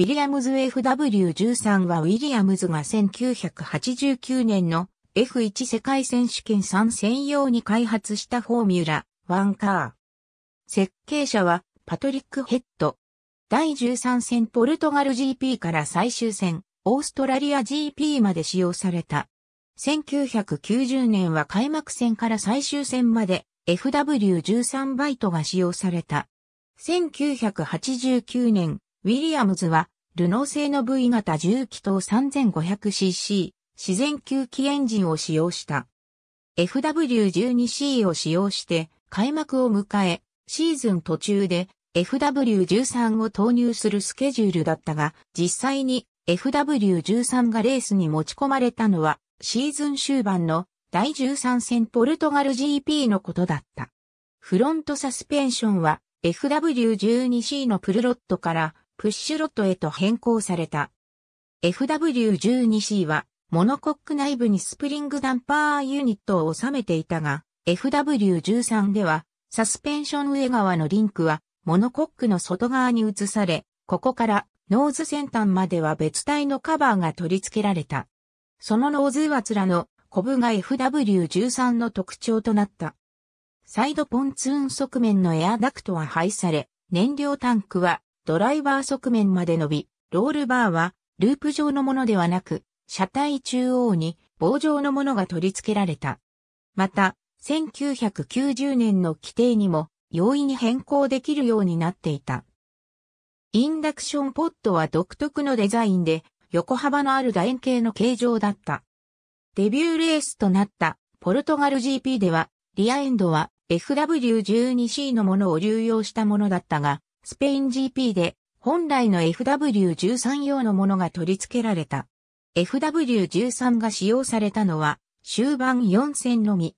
ウィリアムズ FW13 はウィリアムズが1989年の F1 世界選手権3専用に開発したフォーミュラ1カー。設計者はパトリック・ヘッド。第13戦ポルトガル GP から最終戦、オーストラリア GP まで使用された。1990年は開幕戦から最終戦まで FW13 バイトが使用された。1989年、ウィリアムズは、ルノー製の V 型重気筒 3500cc、自然吸気エンジンを使用した。FW12C を使用して、開幕を迎え、シーズン途中で FW13 を投入するスケジュールだったが、実際に FW13 がレースに持ち込まれたのは、シーズン終盤の第13戦ポルトガル GP のことだった。フロントサスペンションは FW12C のプルロットからプッシュロットへと変更された。FW12C はモノコック内部にスプリングダンパーユニットを収めていたが、FW13 ではサスペンション上側のリンクはモノコックの外側に移され、ここからノーズ先端までは別体のカバーが取り付けられた。そのノーズはつらのコブが FW13 の特徴となった。サイドポンツーン側面のエアダクトは廃され、燃料タンクはドライバー側面まで伸び、ロールバーはループ状のものではなく、車体中央に棒状のものが取り付けられた。また、1990年の規定にも容易に変更できるようになっていた。インダクションポットは独特のデザインで横幅のある楕円形の形状だった。デビューレースとなったポルトガル GP ではリアエンドは FW12C のものを流用したものだったが、スペイン GP で本来の FW13 用のものが取り付けられた。FW13 が使用されたのは終盤4戦のみ。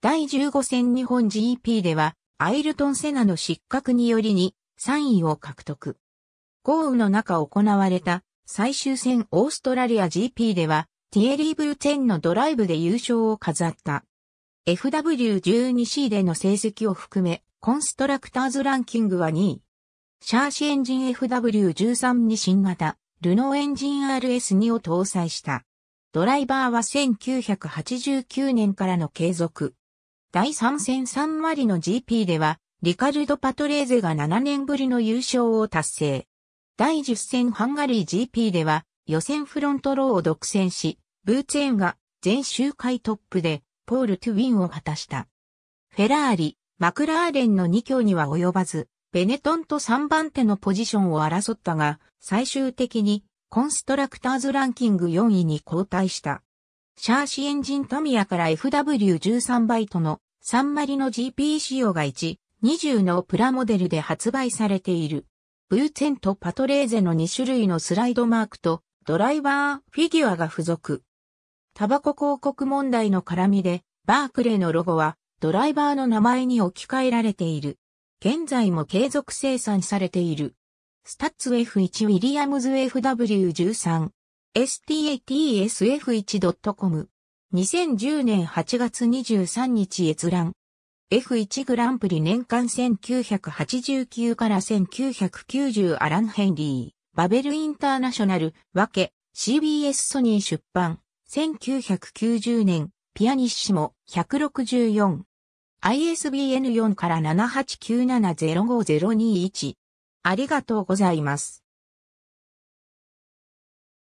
第15戦日本 GP ではアイルトン・セナの失格によりに3位を獲得。豪雨の中行われた最終戦オーストラリア GP ではティエリー・ブルテンのドライブで優勝を飾った。FW12C での成績を含めコンストラクターズランキングは2位。シャーシエンジン FW13 に新型、ルノーエンジン RS2 を搭載した。ドライバーは1989年からの継続。第3戦3割の GP では、リカルド・パトレーゼが7年ぶりの優勝を達成。第10戦ハンガリー GP では、予選フロントローを独占し、ブーツエンが全周回トップで、ポール・トゥ・ウィンを果たした。フェラーリ、マクラーレンの2強には及ばず、ベネトンと3番手のポジションを争ったが、最終的にコンストラクターズランキング4位に後退した。シャーシエンジンタミヤから FW13 バイトのサンマリの GP 仕様が1、20のプラモデルで発売されている。ブーツェンとパトレーゼの2種類のスライドマークとドライバーフィギュアが付属。タバコ広告問題の絡みでバークレーのロゴはドライバーの名前に置き換えられている。現在も継続生産されている。スタッツ F1 ウィリアムズ FW13 statsf1.com 2010年8月23日閲覧 F1 グランプリ年間1989から1990アラン・ヘンリーバベルインターナショナルわけ CBS ソニー出版1990年ピアニッシモ164 ISBN4 から7897050221。ありがとうございます。